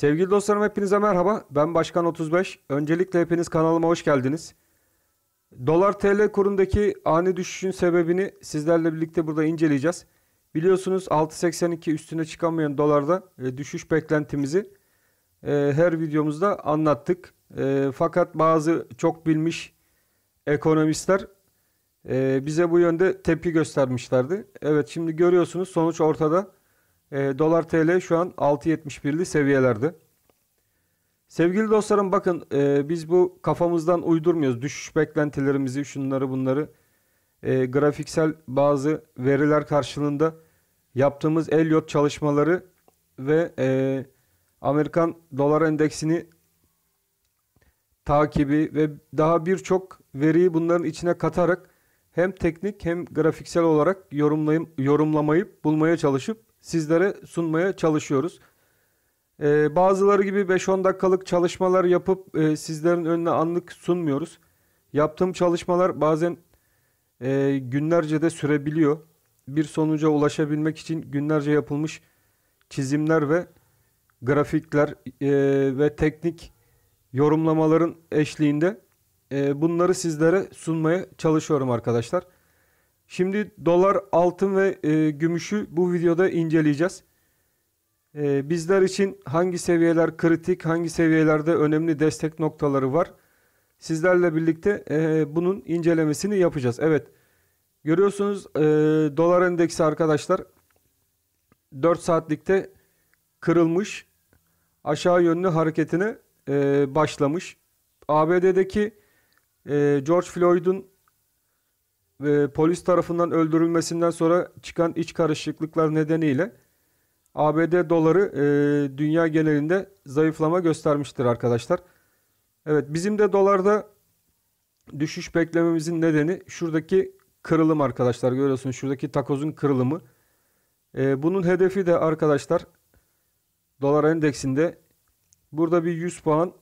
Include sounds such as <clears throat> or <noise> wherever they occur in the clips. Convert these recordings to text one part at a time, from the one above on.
Sevgili dostlarım hepinize merhaba. Ben Başkan 35. Öncelikle hepiniz kanalıma hoş geldiniz. Dolar TL kurundaki ani düşüşün sebebini sizlerle birlikte burada inceleyeceğiz. Biliyorsunuz 6.82 üstüne çıkamayan dolarda e, düşüş beklentimizi e, her videomuzda anlattık. E, fakat bazı çok bilmiş ekonomistler bize bu yönde tepki göstermişlerdi. Evet şimdi görüyorsunuz sonuç ortada. E, dolar TL şu an 6.71'li seviyelerde. Sevgili dostlarım bakın e, biz bu kafamızdan uydurmuyoruz. Düşüş beklentilerimizi şunları bunları e, grafiksel bazı veriler karşılığında yaptığımız Elliot çalışmaları ve e, Amerikan dolar endeksini takibi ve daha birçok veriyi bunların içine katarak hem teknik hem grafiksel olarak yorumlayıp, yorumlamayı bulmaya çalışıp sizlere sunmaya çalışıyoruz. Ee, bazıları gibi 5-10 dakikalık çalışmalar yapıp e, sizlerin önüne anlık sunmuyoruz. Yaptığım çalışmalar bazen e, günlerce de sürebiliyor. Bir sonuca ulaşabilmek için günlerce yapılmış çizimler ve grafikler e, ve teknik yorumlamaların eşliğinde e, bunları sizlere sunmaya çalışıyorum arkadaşlar. Şimdi dolar, altın ve e, gümüşü bu videoda inceleyeceğiz. E, bizler için hangi seviyeler kritik, hangi seviyelerde önemli destek noktaları var? Sizlerle birlikte e, bunun incelemesini yapacağız. Evet, görüyorsunuz e, dolar endeksi arkadaşlar 4 saatlikte kırılmış. Aşağı yönlü hareketine e, başlamış. ABD'deki e, George Floyd'un e, polis tarafından öldürülmesinden sonra çıkan iç karışıklıklar nedeniyle ABD doları e, dünya genelinde zayıflama göstermiştir arkadaşlar. Evet bizim de dolarda düşüş beklememizin nedeni şuradaki kırılım arkadaşlar. Görüyorsunuz şuradaki takozun kırılımı. E, bunun hedefi de arkadaşlar dolar endeksinde burada bir 100 puan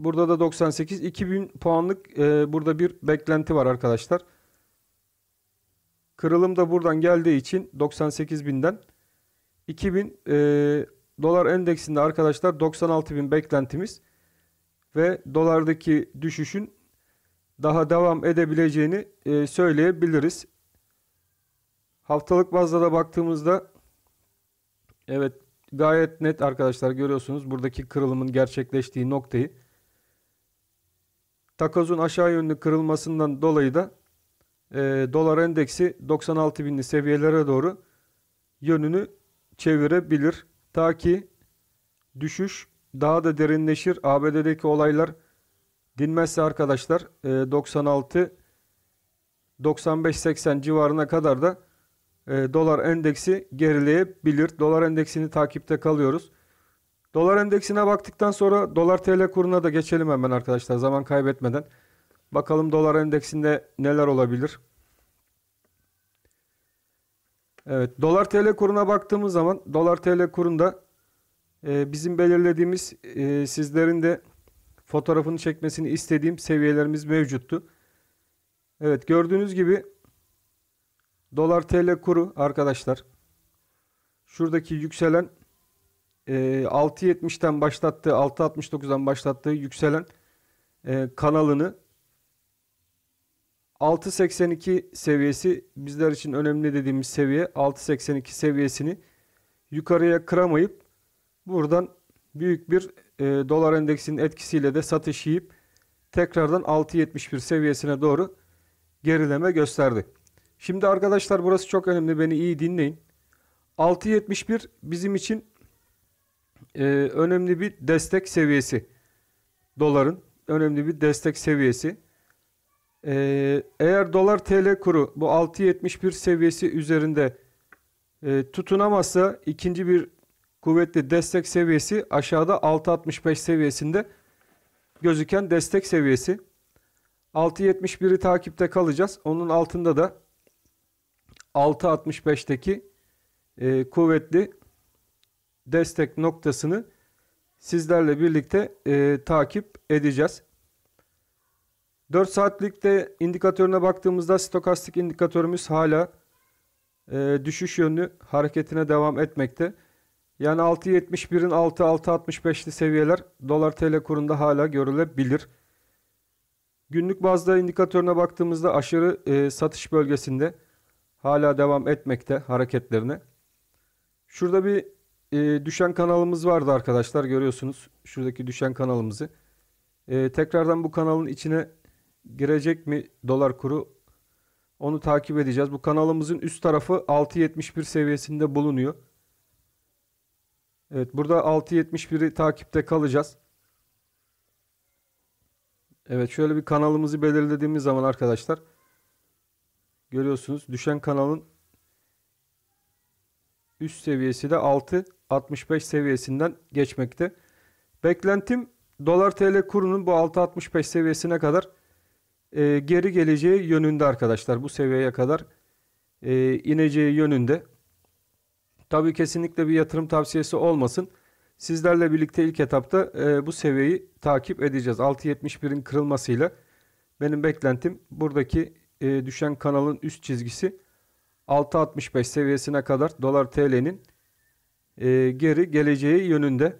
Burada da 98. 2000 puanlık e, burada bir beklenti var arkadaşlar. Kırılım da buradan geldiği için 98.000'den 2000 e, dolar endeksinde arkadaşlar 96.000 beklentimiz ve dolardaki düşüşün daha devam edebileceğini e, söyleyebiliriz. Haftalık bazda da baktığımızda evet gayet net arkadaşlar görüyorsunuz buradaki kırılımın gerçekleştiği noktayı. Takozun aşağı yönlü kırılmasından dolayı da e, dolar endeksi 96 binli seviyelere doğru yönünü çevirebilir. Ta ki düşüş daha da derinleşir. ABD'deki olaylar dinmezse arkadaşlar e, 96 95-80 civarına kadar da e, dolar endeksi gerileyebilir. Dolar endeksini takipte kalıyoruz. Dolar endeksine baktıktan sonra dolar TL kuruna da geçelim hemen arkadaşlar zaman kaybetmeden. Bakalım dolar endeksinde neler olabilir. Evet dolar TL kuruna baktığımız zaman dolar TL kurunda e, bizim belirlediğimiz e, sizlerin de fotoğrafını çekmesini istediğim seviyelerimiz mevcuttu. Evet gördüğünüz gibi dolar TL kuru arkadaşlar şuradaki yükselen e, ee, 6.70'ten başlattığı 6.69'dan başlattığı yükselen e, kanalını 6.82 seviyesi bizler için önemli dediğimiz seviye 6.82 seviyesini yukarıya kıramayıp buradan büyük bir e, dolar endeksinin etkisiyle de satış yiyip tekrardan 6.71 seviyesine doğru gerileme gösterdi. Şimdi arkadaşlar burası çok önemli beni iyi dinleyin. 6.71 bizim için e, önemli bir destek seviyesi. Doların önemli bir destek seviyesi. E, eğer dolar TL kuru bu 6.71 seviyesi üzerinde e, tutunamazsa ikinci bir kuvvetli destek seviyesi aşağıda 6.65 seviyesinde gözüken destek seviyesi. 6.71'i takipte kalacağız. Onun altında da 6.65'teki e, kuvvetli destek noktasını sizlerle birlikte e, takip edeceğiz. 4 saatlikte indikatörüne baktığımızda stokastik indikatörümüz hala e, düşüş yönlü hareketine devam etmekte. Yani 6.71'in altı 6.65'li seviyeler dolar tl kurunda hala görülebilir. Günlük bazda indikatörüne baktığımızda aşırı e, satış bölgesinde hala devam etmekte hareketlerine. Şurada bir e, düşen kanalımız vardı arkadaşlar görüyorsunuz. Şuradaki düşen kanalımızı. E, tekrardan bu kanalın içine girecek mi dolar kuru onu takip edeceğiz. Bu kanalımızın üst tarafı 6.71 seviyesinde bulunuyor. Evet burada 6.71'i takipte kalacağız. Evet şöyle bir kanalımızı belirlediğimiz zaman arkadaşlar görüyorsunuz düşen kanalın üst seviyesi de 6 65 seviyesinden geçmekte. Beklentim dolar TL kurunun bu 6.65 seviyesine kadar e, geri geleceği yönünde arkadaşlar. Bu seviyeye kadar e, ineceği yönünde. Tabii kesinlikle bir yatırım tavsiyesi olmasın. Sizlerle birlikte ilk etapta e, bu seviyeyi takip edeceğiz. 6.71'in kırılmasıyla benim beklentim buradaki e, düşen kanalın üst çizgisi 6.65 seviyesine kadar dolar TL'nin e, geri geleceği yönünde.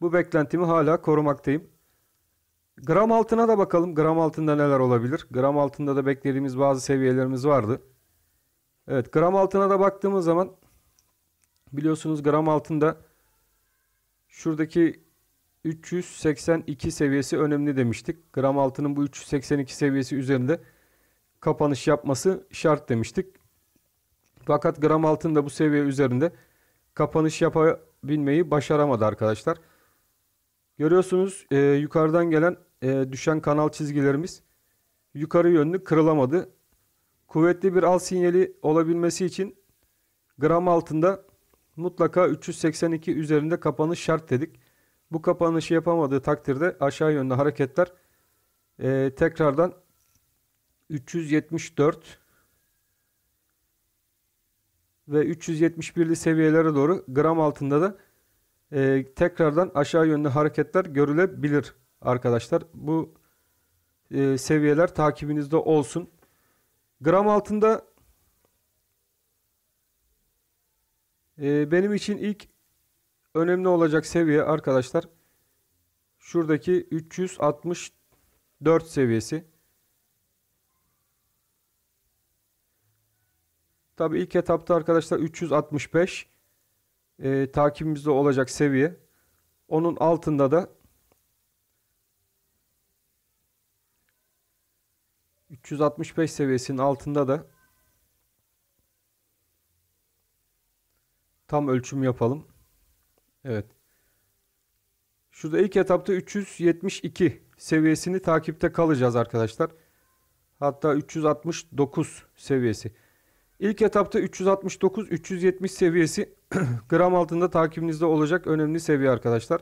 Bu beklentimi hala korumaktayım. Gram altına da bakalım. Gram altında neler olabilir? Gram altında da beklediğimiz bazı seviyelerimiz vardı. Evet gram altına da baktığımız zaman biliyorsunuz gram altında şuradaki 382 seviyesi önemli demiştik. Gram altının bu 382 seviyesi üzerinde kapanış yapması şart demiştik. Fakat gram altında bu seviye üzerinde kapanış yapabilmeyi başaramadı arkadaşlar. Görüyorsunuz e, yukarıdan gelen e, düşen kanal çizgilerimiz yukarı yönlü kırılamadı. Kuvvetli bir al sinyali olabilmesi için gram altında mutlaka 382 üzerinde kapanış şart dedik. Bu kapanışı yapamadığı takdirde aşağı yönlü hareketler e, tekrardan 374 ve 371'li seviyelere doğru gram altında da e, tekrardan aşağı yönlü hareketler görülebilir arkadaşlar. Bu e, seviyeler takibinizde olsun. Gram altında e, benim için ilk önemli olacak seviye arkadaşlar şuradaki 364 seviyesi. Tabii ilk etapta arkadaşlar 365 e, takibimizde olacak seviye. Onun altında da 365 seviyesinin altında da tam ölçüm yapalım. Evet. Şurada ilk etapta 372 seviyesini takipte kalacağız arkadaşlar. Hatta 369 seviyesi. İlk etapta 369-370 seviyesi <clears throat> gram altında takibinizde olacak önemli seviye arkadaşlar.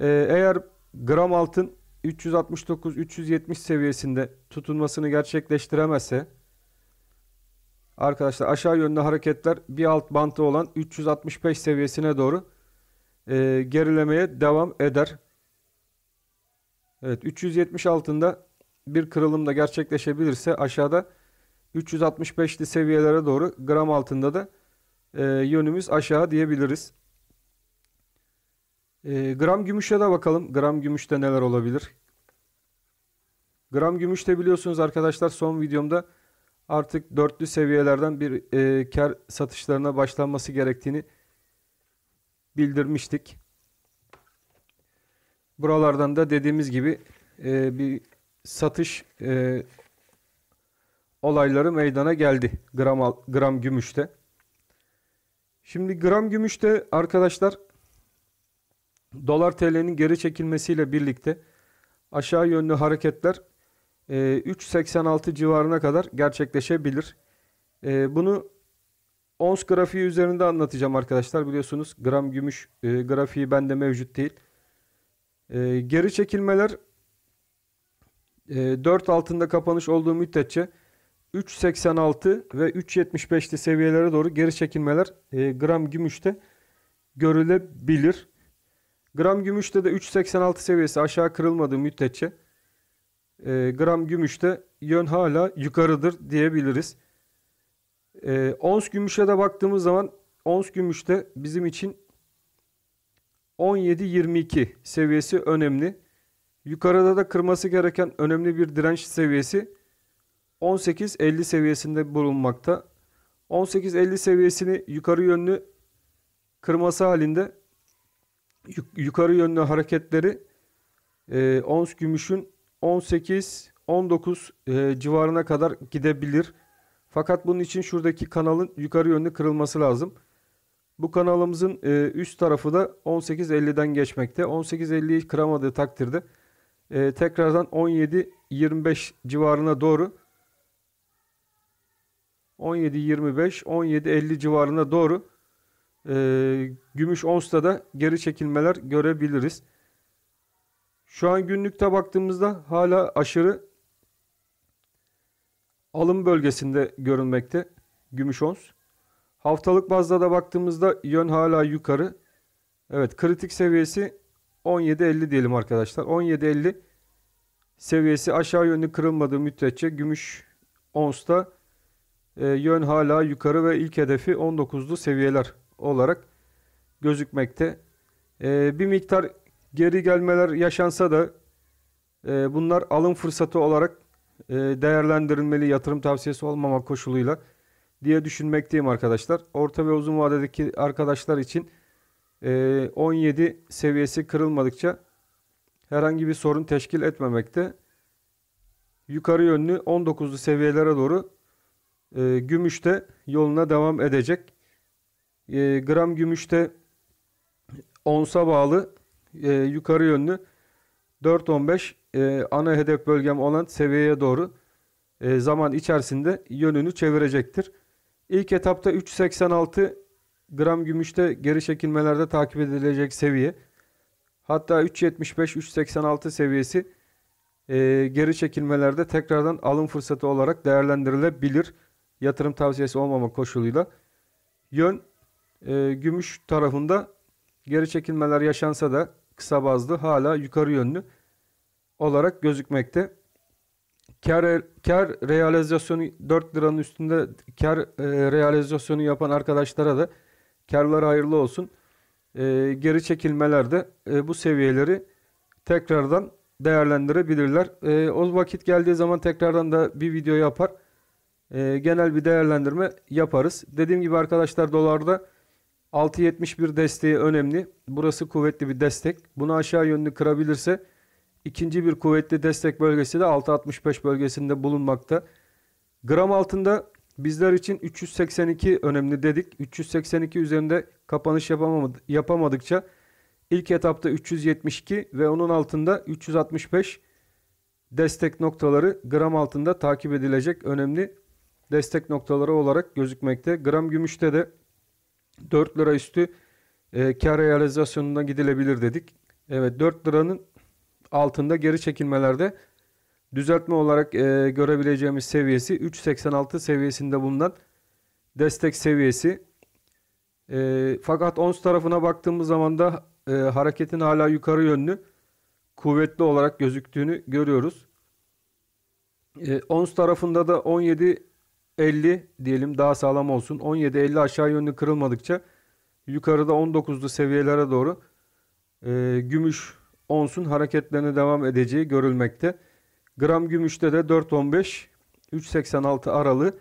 Ee, eğer gram altın 369-370 seviyesinde tutunmasını gerçekleştiremezse arkadaşlar aşağı yönlü hareketler bir alt bantı olan 365 seviyesine doğru e, gerilemeye devam eder. Evet 370 altında bir kırılım da gerçekleşebilirse aşağıda 365'li seviyelere doğru gram altında da e, yönümüz aşağı diyebiliriz. E, gram gümüşe de bakalım. Gram gümüşte neler olabilir? Gram gümüşte biliyorsunuz arkadaşlar son videomda artık dörtlü seviyelerden bir e, kar satışlarına başlanması gerektiğini bildirmiştik. Buralardan da dediğimiz gibi e, bir satış e, olayları meydana geldi gram, gram gümüşte. Şimdi gram gümüşte arkadaşlar dolar TL'nin geri çekilmesiyle birlikte aşağı yönlü hareketler 3.86 e, civarına kadar gerçekleşebilir. E, bunu ons grafiği üzerinde anlatacağım arkadaşlar. Biliyorsunuz gram gümüş e, grafiği bende mevcut değil. Geri çekilmeler 4 altında kapanış olduğu müddetçe 3.86 ve 3.75'li seviyelere doğru geri çekilmeler e, gram gümüşte görülebilir. Gram gümüşte de 3.86 seviyesi aşağı kırılmadığı müddetçe e, gram gümüşte yön hala yukarıdır diyebiliriz. E, ons gümüşe de baktığımız zaman ons gümüşte bizim için 17.22 seviyesi önemli. Yukarıda da kırması gereken önemli bir direnç seviyesi 18.50 seviyesinde bulunmakta. 18.50 seviyesini yukarı yönlü kırması halinde yukarı yönlü hareketleri e, ons gümüşün 18-19 e, civarına kadar gidebilir. Fakat bunun için şuradaki kanalın yukarı yönlü kırılması lazım. Bu kanalımızın e, üst tarafı da 18.50'den geçmekte. 18.50'yi kıramadığı takdirde e, tekrardan 17-25 civarına doğru 17.25, 17.50 civarına doğru e, gümüş onsta da geri çekilmeler görebiliriz. Şu an günlükte baktığımızda hala aşırı alım bölgesinde görünmekte gümüş ons. Haftalık bazda da baktığımızda yön hala yukarı. Evet kritik seviyesi 17.50 diyelim arkadaşlar. 17.50 seviyesi aşağı yönlü kırılmadığı müddetçe gümüş onsta e, yön hala yukarı ve ilk hedefi 19'lu seviyeler olarak gözükmekte. E, bir miktar geri gelmeler yaşansa da e, bunlar alım fırsatı olarak e, değerlendirilmeli yatırım tavsiyesi olmamak koşuluyla diye düşünmekteyim arkadaşlar. Orta ve uzun vadedeki arkadaşlar için e, 17 seviyesi kırılmadıkça herhangi bir sorun teşkil etmemekte. Yukarı yönlü 19'lu seviyelere doğru e, gümüş de yoluna devam edecek. E, gram gümüşte onsa bağlı e, yukarı yönlü 4.15 e, ana hedef bölgem olan seviyeye doğru e, zaman içerisinde yönünü çevirecektir. İlk etapta 3.86 gram gümüşte geri çekilmelerde takip edilecek seviye. Hatta 3.75-3.86 seviyesi e, geri çekilmelerde tekrardan alım fırsatı olarak değerlendirilebilir yatırım tavsiyesi olmama koşuluyla yön e, gümüş tarafında geri çekilmeler yaşansa da kısa bazlı hala yukarı yönlü olarak gözükmekte. Kar, kar realizasyonu 4 liranın üstünde kar e, realizasyonu yapan arkadaşlara da karlar hayırlı olsun. E, geri çekilmelerde e, bu seviyeleri tekrardan değerlendirebilirler. E, o vakit geldiği zaman tekrardan da bir video yapar e, genel bir değerlendirme yaparız. Dediğim gibi arkadaşlar dolarda 6.71 desteği önemli. Burası kuvvetli bir destek. Bunu aşağı yönlü kırabilirse ikinci bir kuvvetli destek bölgesi de 6.65 bölgesinde bulunmakta. Gram altında bizler için 382 önemli dedik. 382 üzerinde kapanış yapamadıkça ilk etapta 372 ve onun altında 365 destek noktaları gram altında takip edilecek önemli destek noktaları olarak gözükmekte. Gram gümüşte de 4 lira üstü e, kar realizasyonuna gidilebilir dedik. Evet 4 liranın altında geri çekilmelerde düzeltme olarak e, görebileceğimiz seviyesi 3.86 seviyesinde bulunan destek seviyesi. E, fakat ons tarafına baktığımız zaman da e, hareketin hala yukarı yönlü kuvvetli olarak gözüktüğünü görüyoruz. E, ons tarafında da 17 50 diyelim daha sağlam olsun. 17-50 aşağı yönlü kırılmadıkça yukarıda 19'lu seviyelere doğru e, gümüş onsun hareketlerine devam edeceği görülmekte. Gram gümüşte de 4.15 3.86 aralığı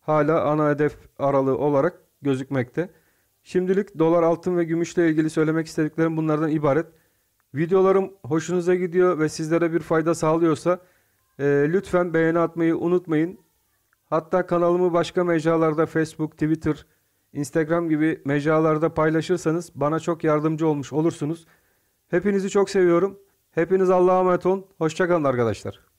hala ana hedef aralığı olarak gözükmekte. Şimdilik dolar altın ve gümüşle ilgili söylemek istediklerim bunlardan ibaret. Videolarım hoşunuza gidiyor ve sizlere bir fayda sağlıyorsa e, lütfen beğeni atmayı unutmayın. Hatta kanalımı başka mecralarda Facebook, Twitter, Instagram gibi mecralarda paylaşırsanız bana çok yardımcı olmuş olursunuz. Hepinizi çok seviyorum. Hepiniz Allah'a emanet olun. Hoşçakalın arkadaşlar.